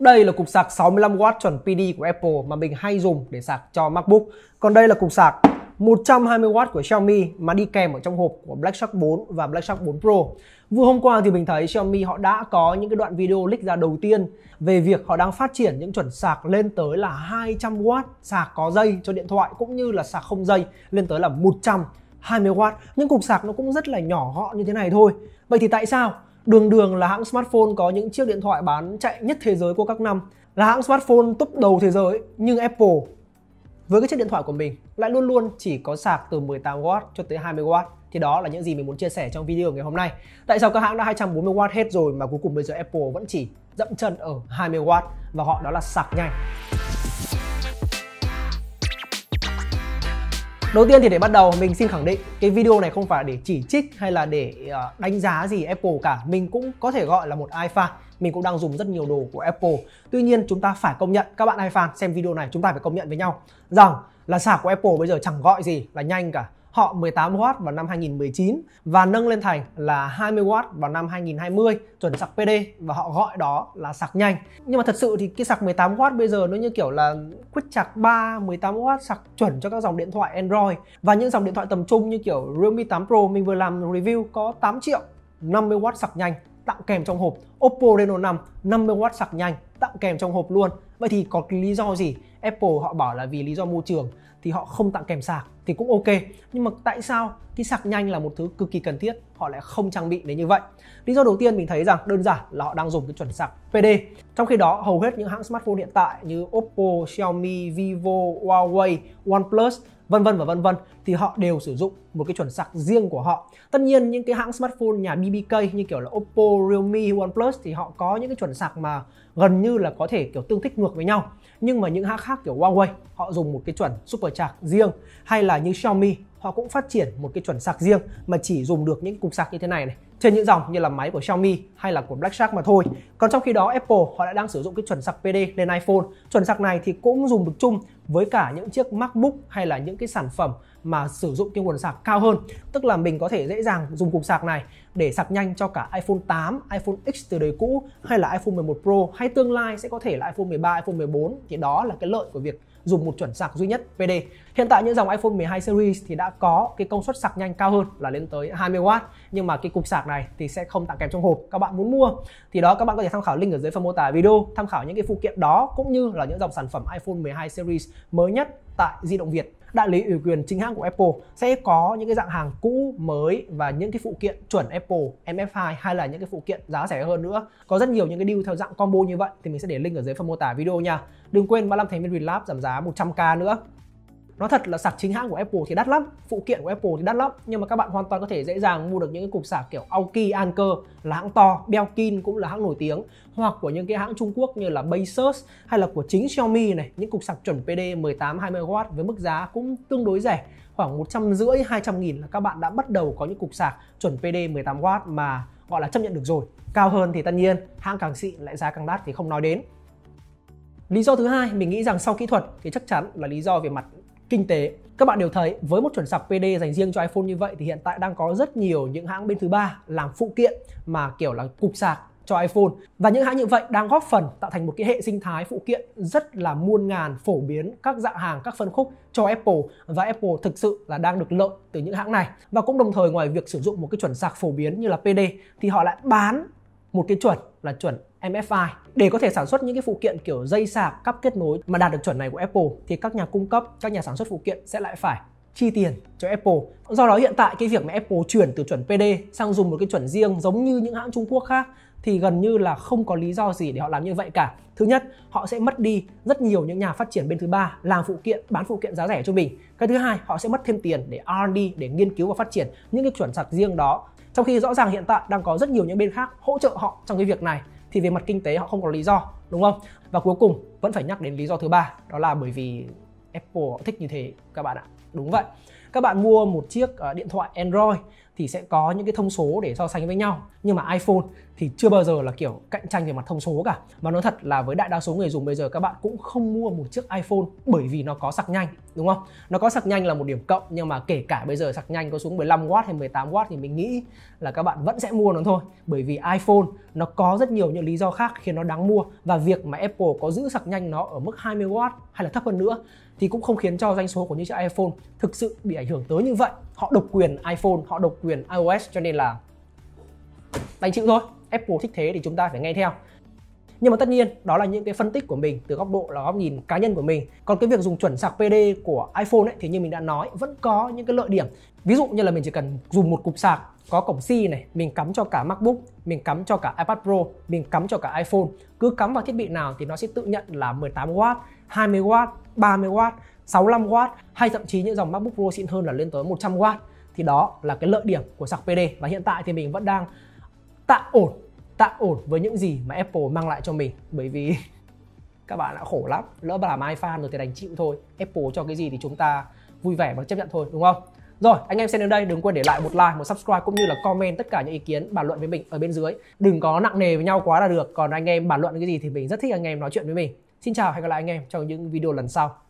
Đây là cục sạc 65W chuẩn PD của Apple mà mình hay dùng để sạc cho MacBook. Còn đây là cục sạc 120W của Xiaomi mà đi kèm ở trong hộp của Black Shark 4 và Black Shark 4 Pro. Vừa hôm qua thì mình thấy Xiaomi họ đã có những cái đoạn video leak ra đầu tiên về việc họ đang phát triển những chuẩn sạc lên tới là 200W sạc có dây cho điện thoại cũng như là sạc không dây lên tới là 120W. Những cục sạc nó cũng rất là nhỏ gọn như thế này thôi. Vậy thì tại sao đường đường là hãng smartphone có những chiếc điện thoại bán chạy nhất thế giới của các năm là hãng smartphone top đầu thế giới nhưng Apple với cái chiếc điện thoại của mình lại luôn luôn chỉ có sạc từ 18W cho tới 20W thì đó là những gì mình muốn chia sẻ trong video ngày hôm nay tại sao các hãng đã 240W hết rồi mà cuối cùng bây giờ Apple vẫn chỉ dậm chân ở 20W và họ đó là sạc nhanh Đầu tiên thì để bắt đầu mình xin khẳng định cái video này không phải để chỉ trích hay là để ờ, đánh giá gì Apple cả. Mình cũng có thể gọi là một iFan mình cũng đang dùng rất nhiều đồ của Apple. Tuy nhiên chúng ta phải công nhận các bạn iFan xem video này chúng ta phải công nhận với nhau rằng là sạc của Apple bây giờ chẳng gọi gì là nhanh cả họ 18W vào năm 2019 và nâng lên thành là 20W vào năm 2020 chuẩn sạc PD và họ gọi đó là sạc nhanh. Nhưng mà thật sự thì cái sạc 18W bây giờ nó như kiểu là quick sạc 3 18W sạc chuẩn cho các dòng điện thoại Android và những dòng điện thoại tầm trung như kiểu Realme 8 Pro mình vừa làm review có 8 triệu 50W sạc nhanh tặng kèm trong hộp Oppo Reno 5 50W sạc nhanh tặng kèm trong hộp luôn Vậy thì có lý do gì Apple họ bảo là vì lý do môi trường thì họ không tặng kèm sạc thì cũng ok nhưng mà tại sao cái sạc nhanh là một thứ cực kỳ cần thiết họ lại không trang bị đến như vậy lý do đầu tiên mình thấy rằng đơn giản là họ đang dùng cái chuẩn sạc PD trong khi đó hầu hết những hãng smartphone hiện tại như Oppo, Xiaomi, Vivo, Huawei, OnePlus vân vân và vân vân thì họ đều sử dụng một cái chuẩn sạc riêng của họ tất nhiên những cái hãng smartphone nhà BBK như kiểu là Oppo, Realme, OnePlus thì họ có những cái chuẩn sạc mà gần như là có thể kiểu tương thích ngược với nhau nhưng mà những hãng khác kiểu Huawei họ dùng một cái chuẩn super sạc riêng hay là như Xiaomi họ cũng phát triển một cái chuẩn sạc riêng mà chỉ dùng được những cục sạc như thế này này trên những dòng như là máy của Xiaomi hay là của Black Shark mà thôi. Còn trong khi đó Apple họ đã đang sử dụng cái chuẩn sạc PD lên iPhone. Chuẩn sạc này thì cũng dùng được chung với cả những chiếc MacBook hay là những cái sản phẩm mà sử dụng cái nguồn sạc cao hơn. Tức là mình có thể dễ dàng dùng cục sạc này để sạc nhanh cho cả iPhone 8, iPhone X từ đời cũ hay là iPhone 11 Pro hay tương lai sẽ có thể là iPhone 13, iPhone 14 thì đó là cái lợi của việc dùng một chuẩn sạc duy nhất PD. Hiện tại những dòng iPhone 12 series thì đã có cái công suất sạc nhanh cao hơn là lên tới 20W nhưng mà cái cục sạc này thì sẽ không tặng kèm trong hộp các bạn muốn mua thì đó các bạn có thể tham khảo link ở dưới phần mô tả video tham khảo những cái phụ kiện đó cũng như là những dòng sản phẩm iPhone 12 series mới nhất tại di động Việt đại lý ủy quyền chính hãng của Apple sẽ có những cái dạng hàng cũ mới và những cái phụ kiện chuẩn Apple MF2 hay là những cái phụ kiện giá rẻ hơn nữa. Có rất nhiều những cái deal theo dạng combo như vậy thì mình sẽ để link ở dưới phần mô tả video nha. Đừng quên 35 thành viên Relab giảm giá 100k nữa nó thật là sạc chính hãng của Apple thì đắt lắm phụ kiện của Apple thì đắt lắm nhưng mà các bạn hoàn toàn có thể dễ dàng mua được những cái cục sạc kiểu Aoki, Anker là hãng to, Belkin cũng là hãng nổi tiếng hoặc của những cái hãng Trung Quốc như là Baseus hay là của chính Xiaomi này những cục sạc chuẩn PD 18 20W với mức giá cũng tương đối rẻ khoảng 150 200 nghìn là các bạn đã bắt đầu có những cục sạc chuẩn PD 18W mà gọi là chấp nhận được rồi cao hơn thì tất nhiên hãng càng xịn lại giá càng đắt thì không nói đến Lý do thứ hai, mình nghĩ rằng sau kỹ thuật thì chắc chắn là lý do về mặt kinh tế các bạn đều thấy với một chuẩn sạc PD dành riêng cho iPhone như vậy thì hiện tại đang có rất nhiều những hãng bên thứ ba làm phụ kiện mà kiểu là cục sạc cho iPhone và những hãng như vậy đang góp phần tạo thành một cái hệ sinh thái phụ kiện rất là muôn ngàn phổ biến các dạng hàng các phân khúc cho Apple và Apple thực sự là đang được lợi từ những hãng này và cũng đồng thời ngoài việc sử dụng một cái chuẩn sạc phổ biến như là PD thì họ lại bán một cái chuẩn là chuẩn MFI để có thể sản xuất những cái phụ kiện kiểu dây sạc, cắp kết nối mà đạt được chuẩn này của Apple thì các nhà cung cấp, các nhà sản xuất phụ kiện sẽ lại phải chi tiền cho Apple. Do đó hiện tại cái việc mà Apple chuyển từ chuẩn PD sang dùng một cái chuẩn riêng giống như những hãng Trung Quốc khác thì gần như là không có lý do gì để họ làm như vậy cả. Thứ nhất, họ sẽ mất đi rất nhiều những nhà phát triển bên thứ ba làm phụ kiện, bán phụ kiện giá rẻ cho mình. Cái thứ hai, họ sẽ mất thêm tiền để R&D để nghiên cứu và phát triển những cái chuẩn sạc riêng đó. Trong khi rõ ràng hiện tại đang có rất nhiều những bên khác hỗ trợ họ trong cái việc này thì về mặt kinh tế họ không có lý do đúng không và cuối cùng vẫn phải nhắc đến lý do thứ ba đó là bởi vì Apple họ thích như thế các bạn ạ đúng vậy các bạn mua một chiếc ờ, điện thoại Android thì sẽ có những cái thông số để so sánh với nhau nhưng mà iPhone thì chưa bao giờ là kiểu cạnh tranh về mặt thông số cả mà nói thật là với đại đa số người dùng bây giờ các bạn cũng không mua một chiếc iPhone bởi vì nó có sạc nhanh đúng không nó có sạc nhanh là một điểm cộng nhưng mà kể cả bây giờ sạc nhanh có xuống 15W hay 18W thì mình nghĩ là các bạn vẫn sẽ mua nó thôi bởi vì iPhone nó có rất nhiều những lý do khác khiến nó đáng mua và việc mà Apple có giữ sạc nhanh nó ở mức 20W hay là thấp hơn nữa thì cũng không khiến cho doanh số của những chiếc iPhone thực sự bị ảnh hưởng tới như vậy họ độc quyền iPhone họ độc quyền iOS cho nên là đành chịu thôi Apple thích thế thì chúng ta phải nghe theo nhưng mà tất nhiên đó là những cái phân tích của mình từ góc độ là góc nhìn cá nhân của mình còn cái việc dùng chuẩn sạc PD của iPhone ấy, thì như mình đã nói vẫn có những cái lợi điểm ví dụ như là mình chỉ cần dùng một cục sạc có cổng C này, mình cắm cho cả MacBook, mình cắm cho cả iPad Pro, mình cắm cho cả iPhone. Cứ cắm vào thiết bị nào thì nó sẽ tự nhận là 18W, 20W, 30W, 65W hay thậm chí những dòng MacBook Pro xịn hơn là lên tới 100W thì đó là cái lợi điểm của sạc PD và hiện tại thì mình vẫn đang tạm ổn tạm ổn với những gì mà Apple mang lại cho mình bởi vì các bạn đã khổ lắm lỡ làm ai fan rồi thì đành chịu thôi Apple cho cái gì thì chúng ta vui vẻ và chấp nhận thôi đúng không rồi, anh em xem đến đây đừng quên để lại một like, một subscribe cũng như là comment tất cả những ý kiến bàn luận với mình ở bên dưới. Đừng có nặng nề với nhau quá là được. Còn anh em bàn luận cái gì thì mình rất thích anh em nói chuyện với mình. Xin chào và hẹn gặp lại anh em trong những video lần sau.